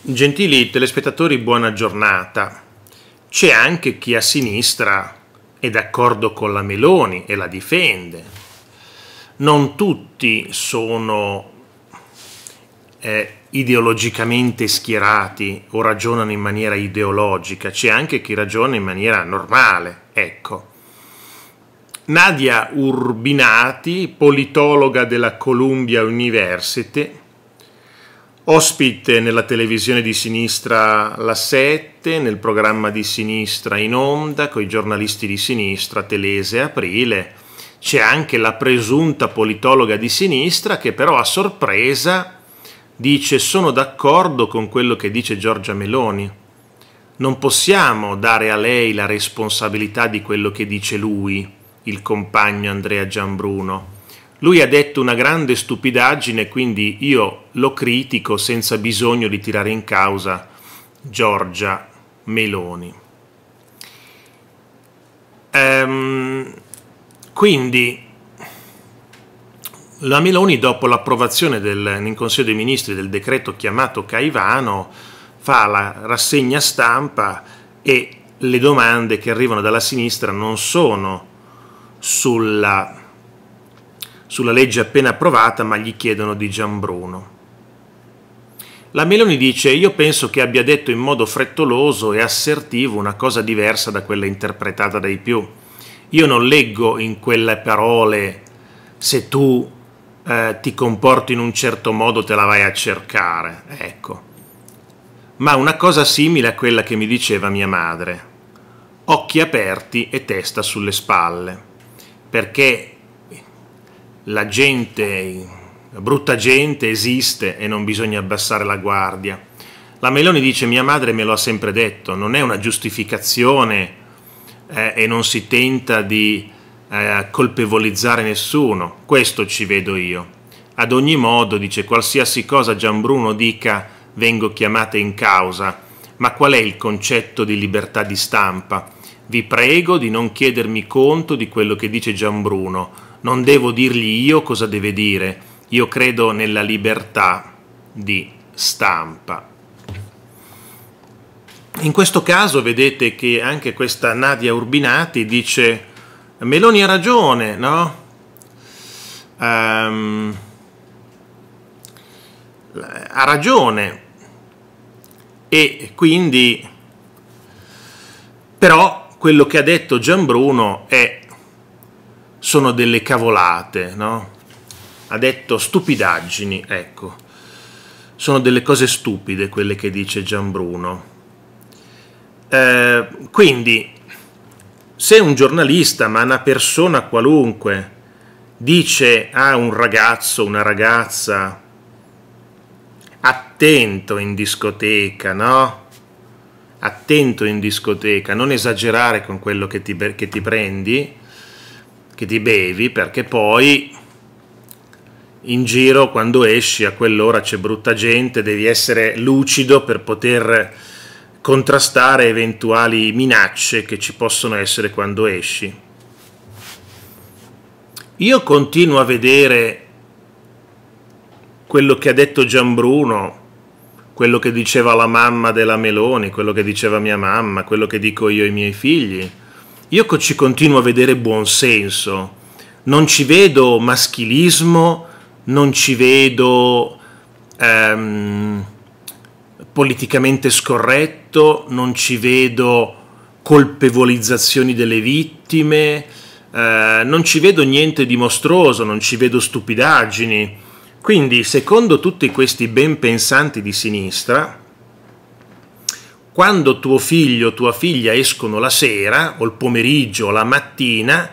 Gentili telespettatori, buona giornata. C'è anche chi a sinistra è d'accordo con la Meloni e la difende. Non tutti sono eh, ideologicamente schierati o ragionano in maniera ideologica, c'è anche chi ragiona in maniera normale, ecco. Nadia Urbinati, politologa della Columbia University, Ospite nella televisione di sinistra La 7, nel programma di sinistra in onda, con i giornalisti di sinistra Telese e Aprile. C'è anche la presunta politologa di sinistra che però a sorpresa dice sono d'accordo con quello che dice Giorgia Meloni. Non possiamo dare a lei la responsabilità di quello che dice lui, il compagno Andrea Giambruno lui ha detto una grande stupidaggine, quindi io lo critico senza bisogno di tirare in causa Giorgia Meloni. Ehm, quindi la Meloni, dopo l'approvazione del, in Consiglio dei Ministri del decreto chiamato Caivano, fa la rassegna stampa e le domande che arrivano dalla sinistra non sono sulla sulla legge appena approvata, ma gli chiedono di Gianbruno. La Meloni dice io penso che abbia detto in modo frettoloso e assertivo una cosa diversa da quella interpretata dai più. Io non leggo in quelle parole se tu eh, ti comporti in un certo modo te la vai a cercare, ecco. Ma una cosa simile a quella che mi diceva mia madre. Occhi aperti e testa sulle spalle. Perché la gente, la brutta gente esiste e non bisogna abbassare la guardia. La Meloni dice mia madre me lo ha sempre detto, non è una giustificazione eh, e non si tenta di eh, colpevolizzare nessuno, questo ci vedo io. Ad ogni modo, dice, qualsiasi cosa Gianbruno dica vengo chiamata in causa, ma qual è il concetto di libertà di stampa? Vi prego di non chiedermi conto di quello che dice Gianbruno, non devo dirgli io cosa deve dire, io credo nella libertà di stampa. In questo caso vedete che anche questa Nadia Urbinati dice Meloni ha ragione, no? Um, ha ragione e quindi però quello che ha detto Gianbruno è sono delle cavolate, no? Ha detto stupidaggini, ecco. Sono delle cose stupide quelle che dice Gianbruno. Eh, quindi, se un giornalista, ma una persona qualunque, dice a un ragazzo, una ragazza, attento in discoteca, no? Attento in discoteca, non esagerare con quello che ti, che ti prendi, che ti bevi perché poi in giro quando esci a quell'ora c'è brutta gente, devi essere lucido per poter contrastare eventuali minacce che ci possono essere quando esci. Io continuo a vedere quello che ha detto Gianbruno, quello che diceva la mamma della Meloni, quello che diceva mia mamma, quello che dico io ai miei figli io ci continuo a vedere buonsenso, non ci vedo maschilismo, non ci vedo ehm, politicamente scorretto, non ci vedo colpevolizzazioni delle vittime, eh, non ci vedo niente di mostruoso, non ci vedo stupidaggini. Quindi, secondo tutti questi ben pensanti di sinistra, quando tuo figlio o tua figlia escono la sera o il pomeriggio o la mattina,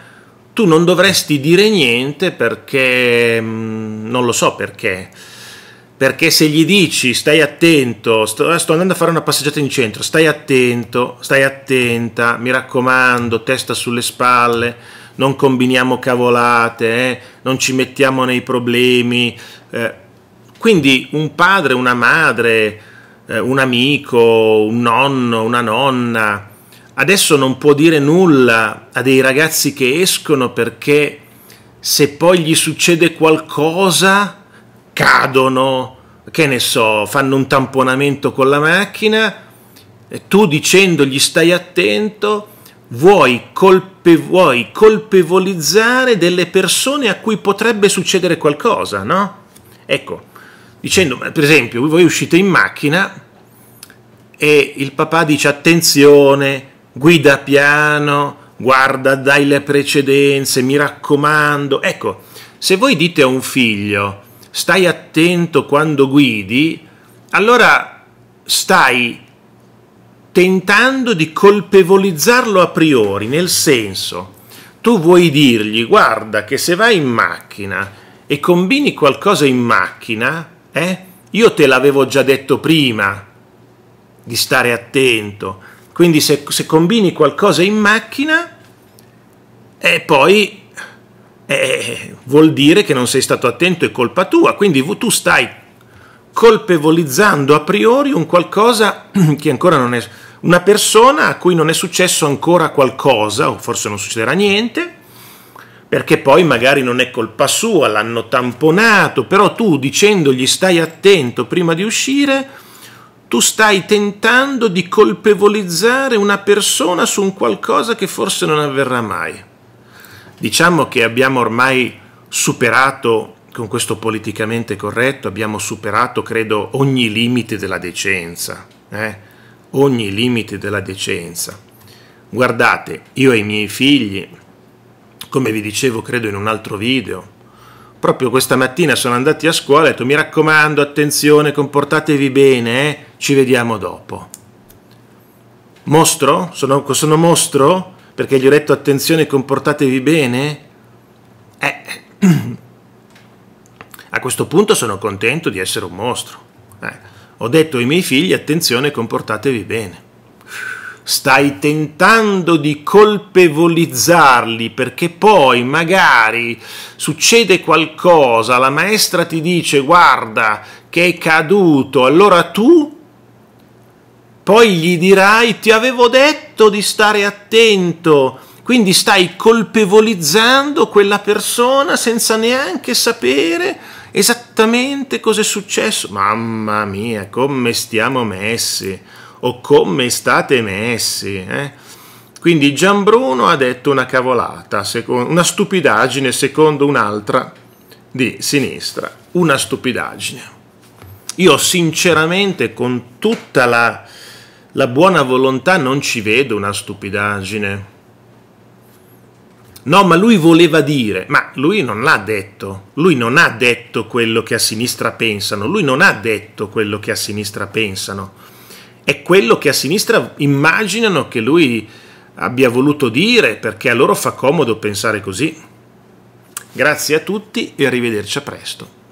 tu non dovresti dire niente perché mm, non lo so perché. Perché se gli dici stai attento, sto, eh, sto andando a fare una passeggiata in centro, stai attento, stai attenta, mi raccomando, testa sulle spalle, non combiniamo cavolate, eh, non ci mettiamo nei problemi. Eh, quindi un padre, una madre, eh, un amico, un nonno, una nonna, adesso non può dire nulla a dei ragazzi che escono perché se poi gli succede qualcosa cadono, che ne so, fanno un tamponamento con la macchina, e tu dicendogli stai attento, vuoi, colpe- vuoi colpevolizzare delle persone a cui potrebbe succedere qualcosa, no? Ecco, dicendo, per esempio, voi uscite in macchina e il papà dice attenzione, guida piano, guarda, dai le precedenze, mi raccomando. Ecco, se voi dite a un figlio stai attento quando guidi, allora stai tentando di colpevolizzarlo a priori, nel senso, tu vuoi dirgli guarda che se vai in macchina e combini qualcosa in macchina, eh? Io te l'avevo già detto prima di stare attento. Quindi se, se combini qualcosa in macchina, eh, poi eh, vuol dire che non sei stato attento, è colpa tua. Quindi tu stai colpevolizzando a priori un qualcosa che ancora non è... una persona a cui non è successo ancora qualcosa, o forse non succederà niente, perché poi magari non è colpa sua, l'hanno tamponato, però tu dicendogli stai attento prima di uscire, tu stai tentando di colpevolizzare una persona su un qualcosa che forse non avverrà mai. Diciamo che abbiamo ormai superato con questo politicamente corretto abbiamo superato, credo, ogni limite della decenza. Eh? Ogni limite della decenza. Guardate, io e i miei figli, come vi dicevo credo in un altro video. Proprio questa mattina sono andati a scuola e ho detto mi raccomando, attenzione, comportatevi bene, eh? ci vediamo dopo. Mostro? Sono, sono mostro? Perché gli ho detto attenzione, comportatevi bene? Eh, a questo punto sono contento di essere un mostro. Eh, ho detto ai miei figli attenzione, comportatevi bene stai tentando di colpevolizzarli perché poi magari succede qualcosa, la maestra ti dice guarda che è caduto, allora tu poi gli dirai ti avevo detto di stare attento, quindi stai colpevolizzando quella persona senza neanche sapere esattamente cosa è successo. Mamma mia, come stiamo messi! o come state messi. Eh? Quindi Gianbruno ha detto una cavolata, una stupidaggine secondo un'altra di sinistra, una stupidaggine. Io sinceramente con tutta la, la buona volontà non ci vedo una stupidaggine. No, ma lui voleva dire, ma lui non l'ha detto, lui non ha detto quello che a sinistra pensano, lui non ha detto quello che a sinistra pensano è quello che a sinistra immaginano che lui abbia voluto dire, perché a loro fa comodo pensare così. Grazie a tutti e arrivederci a presto.